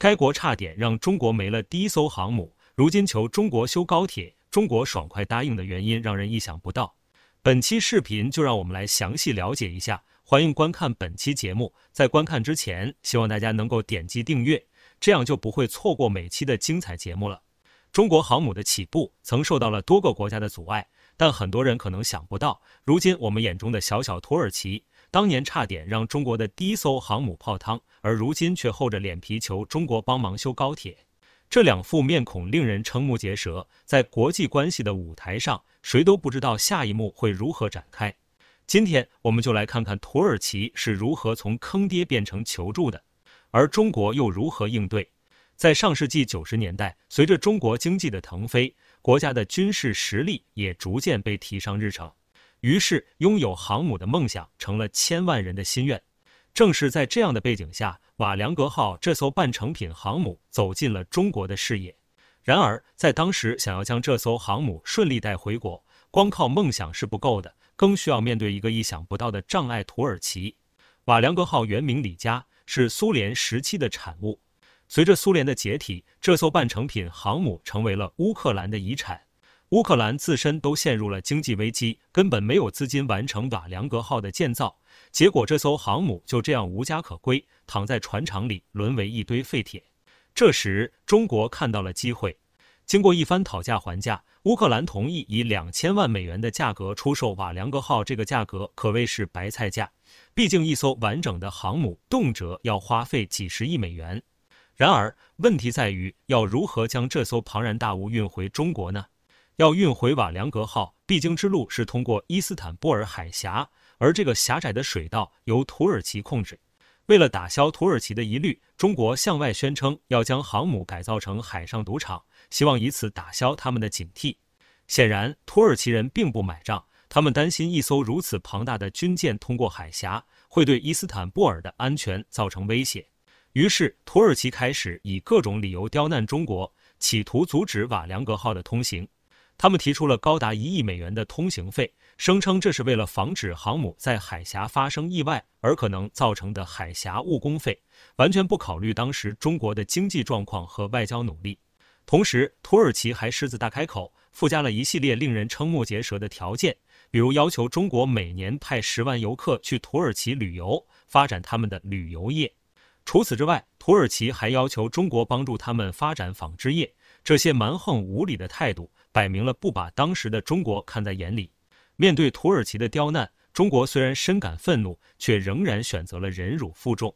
该国差点让中国没了第一艘航母，如今求中国修高铁，中国爽快答应的原因让人意想不到。本期视频就让我们来详细了解一下，欢迎观看本期节目。在观看之前，希望大家能够点击订阅，这样就不会错过每期的精彩节目了。中国航母的起步曾受到了多个国家的阻碍，但很多人可能想不到，如今我们眼中的小小土耳其。当年差点让中国的第一艘航母泡汤，而如今却厚着脸皮求中国帮忙修高铁，这两副面孔令人瞠目结舌。在国际关系的舞台上，谁都不知道下一幕会如何展开。今天，我们就来看看土耳其是如何从坑爹变成求助的，而中国又如何应对。在上世纪九十年代，随着中国经济的腾飞，国家的军事实力也逐渐被提上日程。于是，拥有航母的梦想成了千万人的心愿。正是在这样的背景下，瓦良格号这艘半成品航母走进了中国的视野。然而，在当时，想要将这艘航母顺利带回国，光靠梦想是不够的，更需要面对一个意想不到的障碍——土耳其。瓦良格号原名李佳，是苏联时期的产物。随着苏联的解体，这艘半成品航母成为了乌克兰的遗产。乌克兰自身都陷入了经济危机，根本没有资金完成瓦良格号的建造，结果这艘航母就这样无家可归，躺在船厂里沦为一堆废铁。这时，中国看到了机会，经过一番讨价还价，乌克兰同意以两千万美元的价格出售瓦良格号。这个价格可谓是白菜价，毕竟一艘完整的航母动辄要花费几十亿美元。然而，问题在于要如何将这艘庞然大物运回中国呢？要运回瓦良格号必经之路是通过伊斯坦布尔海峡，而这个狭窄的水道由土耳其控制。为了打消土耳其的疑虑，中国向外宣称要将航母改造成海上赌场，希望以此打消他们的警惕。显然，土耳其人并不买账，他们担心一艘如此庞大的军舰通过海峡会对伊斯坦布尔的安全造成威胁。于是，土耳其开始以各种理由刁难中国，企图阻止瓦良格号的通行。他们提出了高达一亿美元的通行费，声称这是为了防止航母在海峡发生意外而可能造成的海峡误工费，完全不考虑当时中国的经济状况和外交努力。同时，土耳其还狮子大开口，附加了一系列令人瞠目结舌的条件，比如要求中国每年派十万游客去土耳其旅游，发展他们的旅游业。除此之外，土耳其还要求中国帮助他们发展纺织业。这些蛮横无理的态度。摆明了不把当时的中国看在眼里，面对土耳其的刁难，中国虽然深感愤怒，却仍然选择了忍辱负重。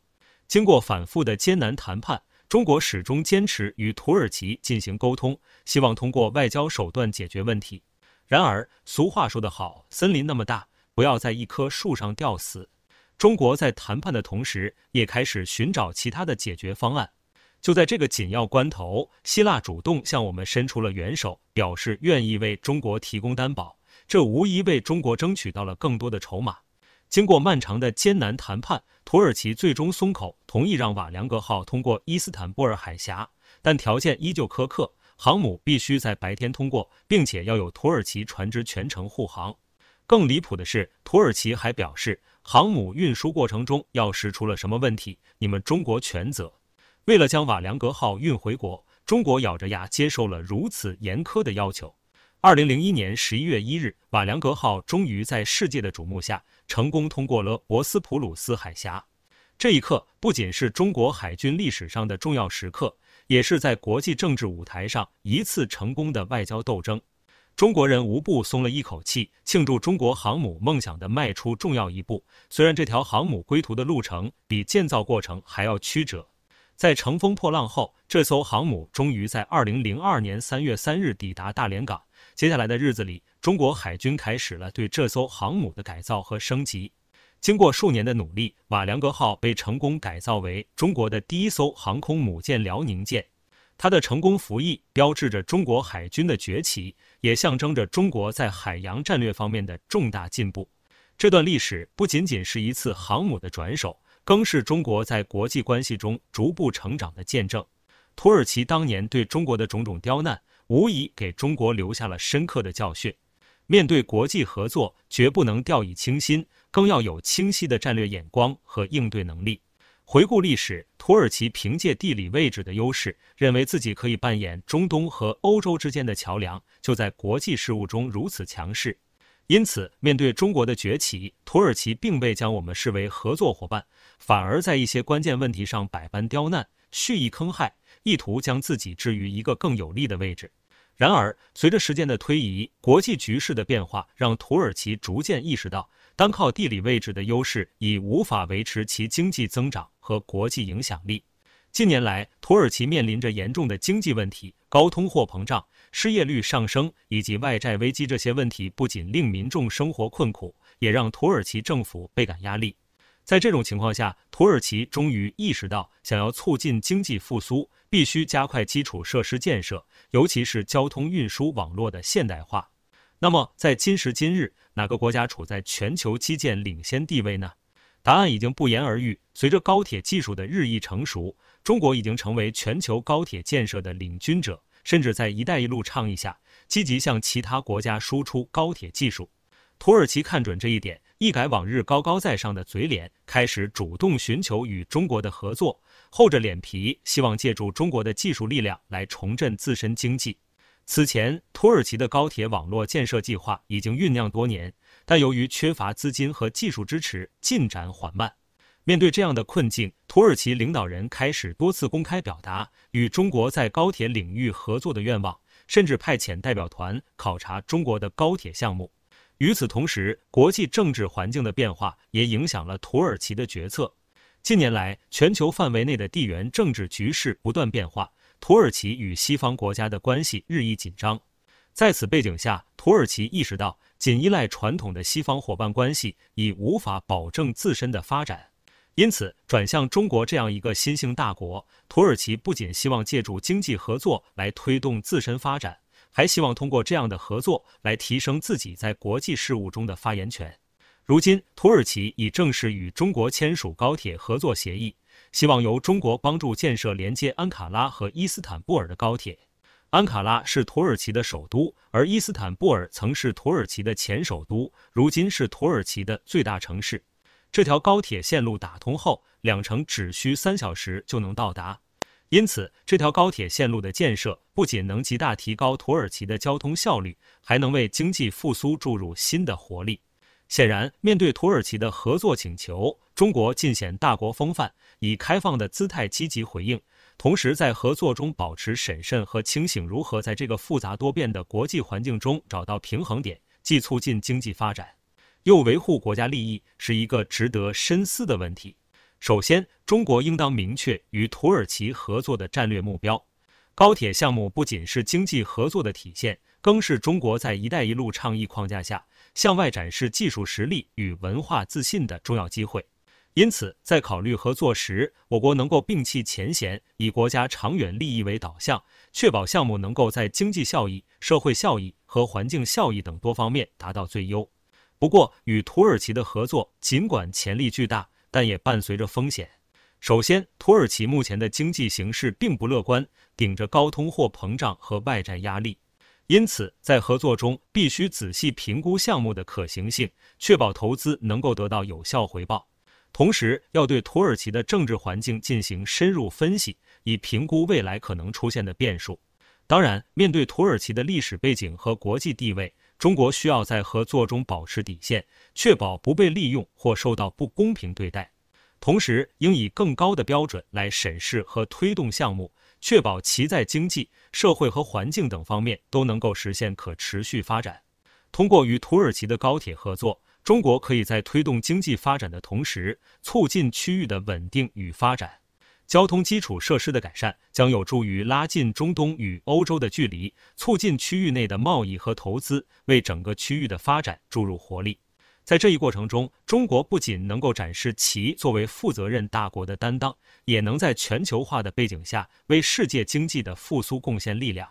经过反复的艰难谈判，中国始终坚持与土耳其进行沟通，希望通过外交手段解决问题。然而，俗话说得好：“森林那么大，不要在一棵树上吊死。”中国在谈判的同时，也开始寻找其他的解决方案。就在这个紧要关头，希腊主动向我们伸出了援手，表示愿意为中国提供担保，这无疑为中国争取到了更多的筹码。经过漫长的艰难谈判，土耳其最终松口，同意让瓦良格号通过伊斯坦布尔海峡，但条件依旧苛刻：航母必须在白天通过，并且要有土耳其船只全程护航。更离谱的是，土耳其还表示，航母运输过程中要是出了什么问题，你们中国全责。为了将瓦良格号运回国，中国咬着牙接受了如此严苛的要求。二零零一年十一月一日，瓦良格号终于在世界的瞩目下成功通过了博斯普鲁斯海峡。这一刻不仅是中国海军历史上的重要时刻，也是在国际政治舞台上一次成功的外交斗争。中国人无不松了一口气，庆祝中国航母梦想的迈出重要一步。虽然这条航母归途的路程比建造过程还要曲折。在乘风破浪后，这艘航母终于在二零零二年三月三日抵达大连港。接下来的日子里，中国海军开始了对这艘航母的改造和升级。经过数年的努力，瓦良格号被成功改造为中国的第一艘航空母舰——辽宁舰。它的成功服役，标志着中国海军的崛起，也象征着中国在海洋战略方面的重大进步。这段历史不仅仅是一次航母的转手。更是中国在国际关系中逐步成长的见证。土耳其当年对中国的种种刁难，无疑给中国留下了深刻的教训。面对国际合作，绝不能掉以轻心，更要有清晰的战略眼光和应对能力。回顾历史，土耳其凭借地理位置的优势，认为自己可以扮演中东和欧洲之间的桥梁，就在国际事务中如此强势。因此，面对中国的崛起，土耳其并未将我们视为合作伙伴，反而在一些关键问题上百般刁难、蓄意坑害，意图将自己置于一个更有利的位置。然而，随着时间的推移，国际局势的变化让土耳其逐渐意识到，单靠地理位置的优势已无法维持其经济增长和国际影响力。近年来，土耳其面临着严重的经济问题。高通货膨胀、失业率上升以及外债危机这些问题不仅令民众生活困苦，也让土耳其政府倍感压力。在这种情况下，土耳其终于意识到，想要促进经济复苏，必须加快基础设施建设，尤其是交通运输网络的现代化。那么，在今时今日，哪个国家处在全球基建领先地位呢？答案已经不言而喻。随着高铁技术的日益成熟，中国已经成为全球高铁建设的领军者，甚至在“一带一路”倡议下，积极向其他国家输出高铁技术。土耳其看准这一点，一改往日高高在上的嘴脸，开始主动寻求与中国的合作，厚着脸皮，希望借助中国的技术力量来重振自身经济。此前，土耳其的高铁网络建设计划已经酝酿多年。但由于缺乏资金和技术支持，进展缓慢。面对这样的困境，土耳其领导人开始多次公开表达与中国在高铁领域合作的愿望，甚至派遣代表团考察中国的高铁项目。与此同时，国际政治环境的变化也影响了土耳其的决策。近年来，全球范围内的地缘政治局势不断变化，土耳其与西方国家的关系日益紧张。在此背景下，土耳其意识到。仅依赖传统的西方伙伴关系已无法保证自身的发展，因此转向中国这样一个新兴大国。土耳其不仅希望借助经济合作来推动自身发展，还希望通过这样的合作来提升自己在国际事务中的发言权。如今，土耳其已正式与中国签署高铁合作协议，希望由中国帮助建设连接安卡拉和伊斯坦布尔的高铁。安卡拉是土耳其的首都，而伊斯坦布尔曾是土耳其的前首都，如今是土耳其的最大城市。这条高铁线路打通后，两城只需三小时就能到达。因此，这条高铁线路的建设不仅能极大提高土耳其的交通效率，还能为经济复苏注入新的活力。显然，面对土耳其的合作请求，中国尽显大国风范，以开放的姿态积极回应。同时，在合作中保持审慎和清醒，如何在这个复杂多变的国际环境中找到平衡点，既促进经济发展，又维护国家利益，是一个值得深思的问题。首先，中国应当明确与土耳其合作的战略目标。高铁项目不仅是经济合作的体现，更是中国在“一带一路”倡议框架下向外展示技术实力与文化自信的重要机会。因此，在考虑合作时，我国能够摒弃前嫌，以国家长远利益为导向，确保项目能够在经济效益、社会效益和环境效益等多方面达到最优。不过，与土耳其的合作尽管潜力巨大，但也伴随着风险。首先，土耳其目前的经济形势并不乐观，顶着高通货膨胀和外债压力，因此在合作中必须仔细评估项目的可行性，确保投资能够得到有效回报。同时，要对土耳其的政治环境进行深入分析，以评估未来可能出现的变数。当然，面对土耳其的历史背景和国际地位，中国需要在合作中保持底线，确保不被利用或受到不公平对待。同时，应以更高的标准来审视和推动项目，确保其在经济社会和环境等方面都能够实现可持续发展。通过与土耳其的高铁合作。中国可以在推动经济发展的同时，促进区域的稳定与发展。交通基础设施的改善将有助于拉近中东与欧洲的距离，促进区域内的贸易和投资，为整个区域的发展注入活力。在这一过程中，中国不仅能够展示其作为负责任大国的担当，也能在全球化的背景下为世界经济的复苏贡献力量。